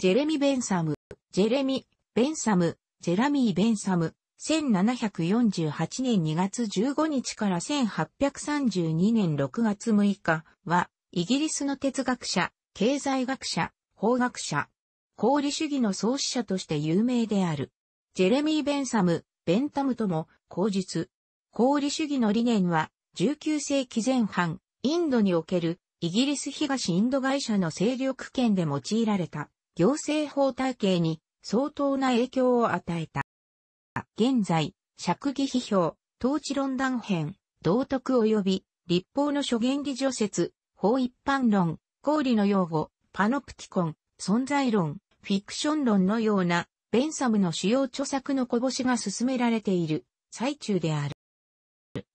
ジェレミ・ベンサム、ジェレミ・ベンサム、ジェラミー・ベンサム、1748年2月15日から1832年6月6日は、イギリスの哲学者、経済学者、法学者、功理主義の創始者として有名である。ジェレミー・ベンサム、ベンタムとも、口述。功理主義の理念は、19世紀前半、インドにおける、イギリス東インド会社の勢力圏で用いられた。行政法体系に相当な影響を与えた。現在、釈義批評、統治論断編、道徳及び、立法の諸原理除説、法一般論、公理の用語、パノプティコン、存在論、フィクション論のような、ベンサムの主要著作のこぼしが進められている最中である。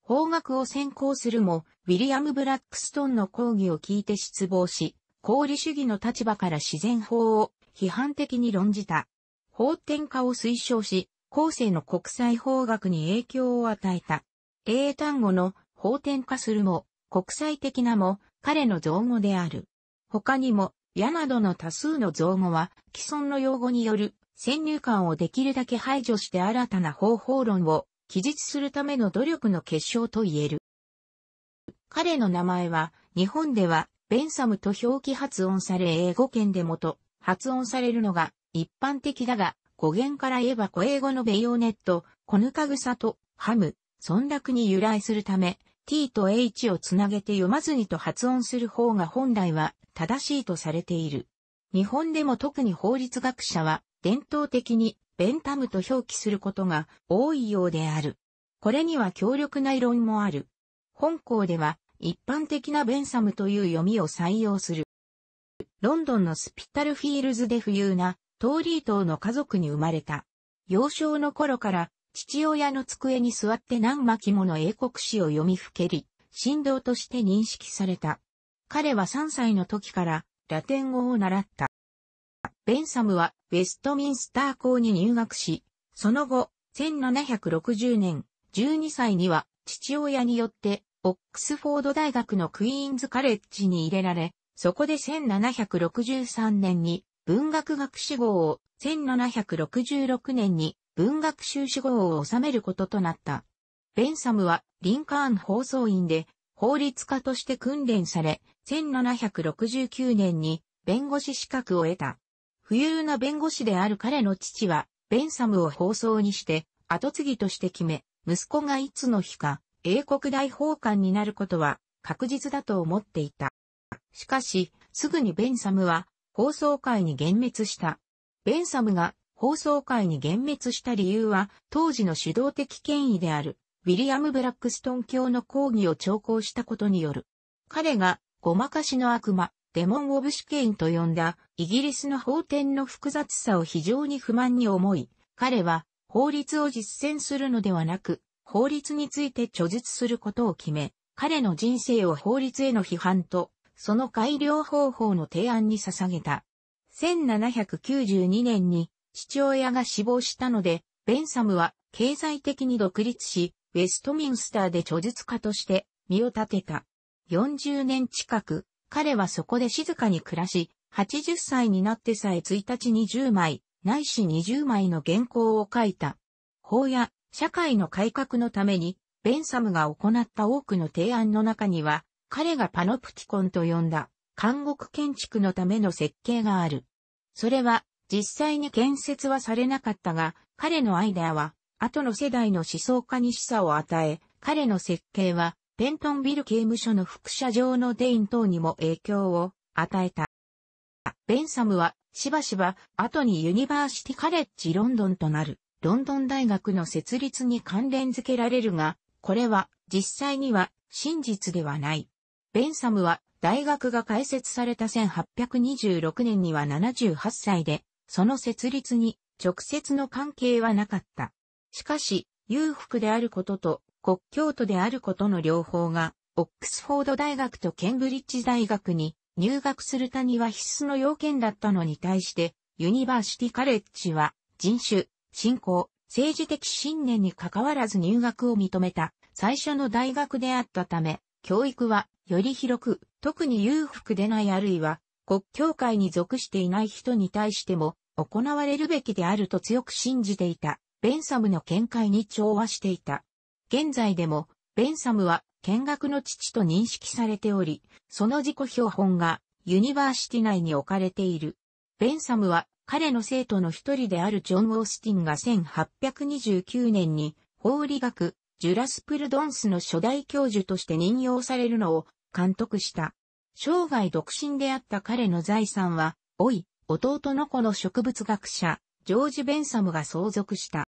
法学を専攻するも、ウィリアム・ブラックストンの講義を聞いて失望し、功理主義の立場から自然法を批判的に論じた。法典化を推奨し、後世の国際法学に影響を与えた。英単語の法典化するも、国際的なも、彼の造語である。他にも、矢などの多数の造語は、既存の用語による先入観をできるだけ排除して新たな方法論を記述するための努力の結晶と言える。彼の名前は、日本では、ベンサムと表記発音され英語圏でもと発音されるのが一般的だが、語源から言えば古英語のベヨネット、コヌカグサとハム、存落に由来するため、t と h をつなげて読まずにと発音する方が本来は正しいとされている。日本でも特に法律学者は伝統的にベンタムと表記することが多いようである。これには強力な異論もある。本校では一般的なベンサムという読みを採用する。ロンドンのスピタルフィールズで富裕なトーリー島の家族に生まれた。幼少の頃から父親の机に座って何巻もの英国史を読みふけり、振動として認識された。彼は3歳の時からラテン語を習った。ベンサムはウェストミンスター校に入学し、その後、1760年、12歳には父親によってオックスフォード大学のクイーンズカレッジに入れられ、そこで1763年に文学学士号を、1766年に文学修士号を収めることとなった。ベンサムはリンカーン放送院で法律家として訓練され、1769年に弁護士資格を得た。富裕な弁護士である彼の父は、ベンサムを放送にして、後継ぎとして決め、息子がいつの日か、英国大法官になることは確実だと思っていた。しかし、すぐにベンサムは放送会に幻滅した。ベンサムが放送会に幻滅した理由は、当時の主導的権威である、ウィリアム・ブラックストン教の講義を聴講したことによる。彼が、ごまかしの悪魔、デモン・オブ・シュケインと呼んだ、イギリスの法典の複雑さを非常に不満に思い、彼は、法律を実践するのではなく、法律について著述することを決め、彼の人生を法律への批判とその改良方法の提案に捧げた。1792年に父親が死亡したので、ベンサムは経済的に独立し、ウェストミンスターで著述家として身を立てた。40年近く、彼はそこで静かに暮らし、80歳になってさえ1日20枚、ないし20枚の原稿を書いた。法や社会の改革のために、ベンサムが行った多くの提案の中には、彼がパノプティコンと呼んだ監獄建築のための設計がある。それは実際に建設はされなかったが、彼のアイデアは後の世代の思想家に示唆を与え、彼の設計はペントンビル刑務所の副社長のデイン等にも影響を与えた。ベンサムはしばしば後にユニバーシティカレッジロンドンとなるロンドン大学の設立に関連付けられるが、これは実際には真実ではない。ベンサムは大学が開設された1826年には78歳で、その設立に直接の関係はなかった。しかし、裕福であることと国教徒であることの両方が、オックスフォード大学とケンブリッジ大学に入学する谷には必須の要件だったのに対して、ユニバーシティカレッジは人種、信仰、政治的信念に関わらず入学を認めた最初の大学であったため、教育はより広く、特に裕福でないあるいは、国教会に属していない人に対しても、行われるべきであると強く信じていた、ベンサムの見解に調和していた。現在でも、ベンサムは、見学の父と認識されており、その自己標本が、ユニバーシティ内に置かれている。ベンサムは、彼の生徒の一人であるジョン・オースティンが1829年に、法理学、ジュラスプルドンスの初代教授として任用されるのを監督した。生涯独身であった彼の財産は、おい、弟の子の植物学者、ジョージ・ベンサムが相続した。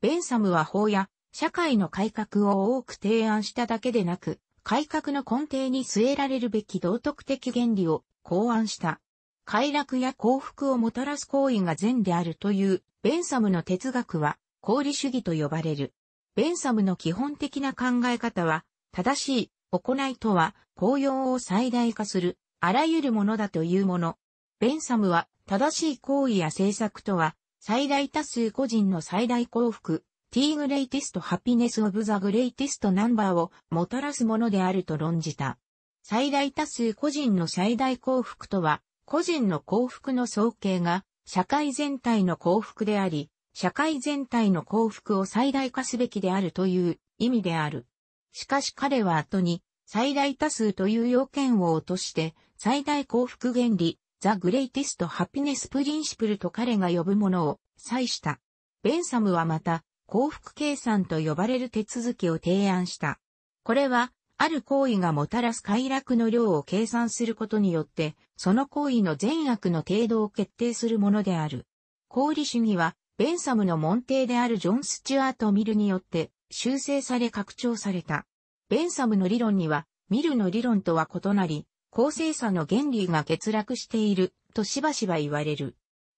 ベンサムは法や社会の改革を多く提案しただけでなく、改革の根底に据えられるべき道徳的原理を考案した。快楽や幸福をもたらす行為が善であるというベンサムの哲学は、功利主義と呼ばれる。ベンサムの基本的な考え方は、正しい行いとは、効用を最大化する、あらゆるものだというもの。ベンサムは、正しい行為や政策とは、最大多数個人の最大幸福、t greatest happiness of the greatest number をもたらすものであると論じた。最大多数個人の最大幸福とは、個人の幸福の総計が、社会全体の幸福であり、社会全体の幸福を最大化すべきであるという意味である。しかし彼は後に、最大多数という要件を落として、最大幸福原理、ザ・グレイティスト・ハピネス・プリンシプルと彼が呼ぶものを、採した。ベンサムはまた、幸福計算と呼ばれる手続きを提案した。これは、ある行為がもたらす快楽の量を計算することによって、その行為の善悪の程度を決定するものである。功利主義は、ベンサムの門弟であるジョン・スチュアート・ミルによって、修正され拡張された。ベンサムの理論には、ミルの理論とは異なり、公正さの原理が欠落しているとしばしば言われる。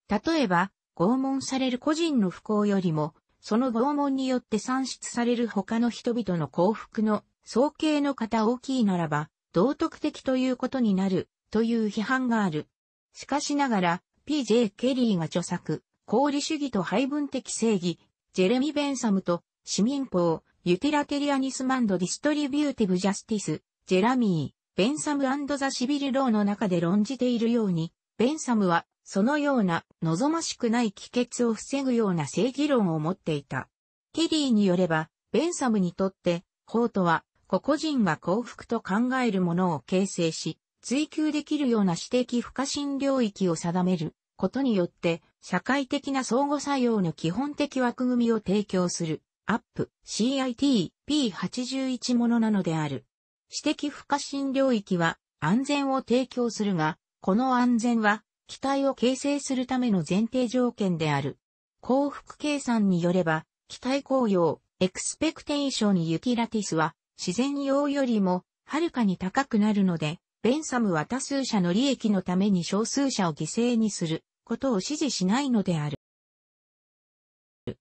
例えば、拷問される個人の不幸よりも、その拷問によって算出される他の人々の幸福の総計の方大きいならば、道徳的ということになるという批判がある。しかしながら、P.J. ケリーが著作、功理主義と配分的正義、ジェレミ・ベンサムと市民法、ユティラテリアニスマンドディストリビューティブジャスティス、ジェラミー、ベンサムザシビルローの中で論じているように、ベンサムは、そのような望ましくない帰結を防ぐような正義論を持っていた。ケリーによれば、ベンサムにとって、法とは、個々人が幸福と考えるものを形成し、追求できるような私的不可侵領域を定めることによって、社会的な相互作用の基本的枠組みを提供する。アップ CIT P81 ものなのである。私的不可侵領域は安全を提供するが、この安全は機体を形成するための前提条件である。幸福計算によれば、機体公用、エクスペクテーションユキラティスは自然用よりもはるかに高くなるので、ベンサムは多数者の利益のために少数者を犠牲にすることを支持しないのである。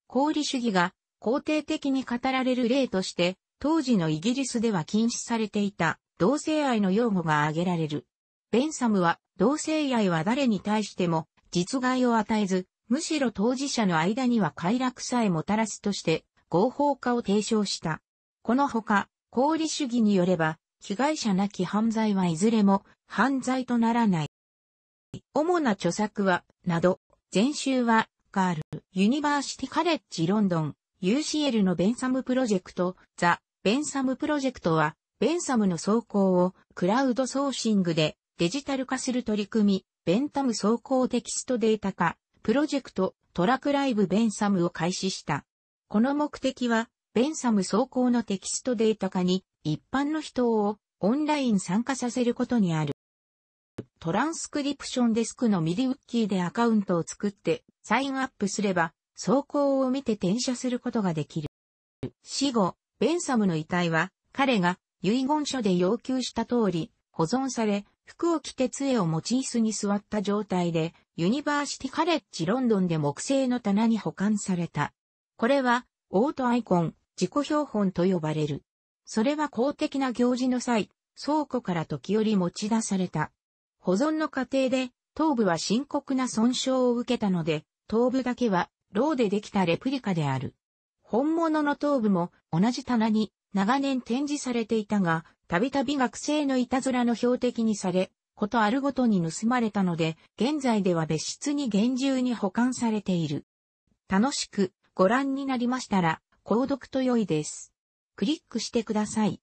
功利主義が肯定的に語られる例として、当時のイギリスでは禁止されていた同性愛の用語が挙げられる。ベンサムは、同性愛は誰に対しても実害を与えず、むしろ当事者の間には快楽さえもたらすとして、合法化を提唱した。このほか、功理主義によれば、被害者なき犯罪はいずれも犯罪とならない。主な著作は、など、前週は、ガール、ユニバーシティカレッジロンドン、UCL のベンサムプロジェクト、ザ・ベンサムプロジェクトは、ベンサムの走行をクラウドソーシングでデジタル化する取り組み、ベンタム走行テキストデータ化、プロジェクト、トラクライブベンサムを開始した。この目的は、ベンサム走行のテキストデータ化に一般の人をオンライン参加させることにある。トランスクリプションデスクのミリウッキーでアカウントを作ってサインアップすれば走行を見て転写することができる。死後、ベンサムの遺体は、彼が遺言書で要求した通り、保存され、服を着て杖を持ち椅子に座った状態で、ユニバーシティカレッジロンドンで木製の棚に保管された。これは、オートアイコン、自己標本と呼ばれる。それは公的な行事の際、倉庫から時折持ち出された。保存の過程で、頭部は深刻な損傷を受けたので、頭部だけは銅でできたレプリカである。本物の頭部も同じ棚に長年展示されていたが、たびたび学生のいたずらの標的にされ、ことあるごとに盗まれたので、現在では別室に厳重に保管されている。楽しくご覧になりましたら、購読と良いです。クリックしてください。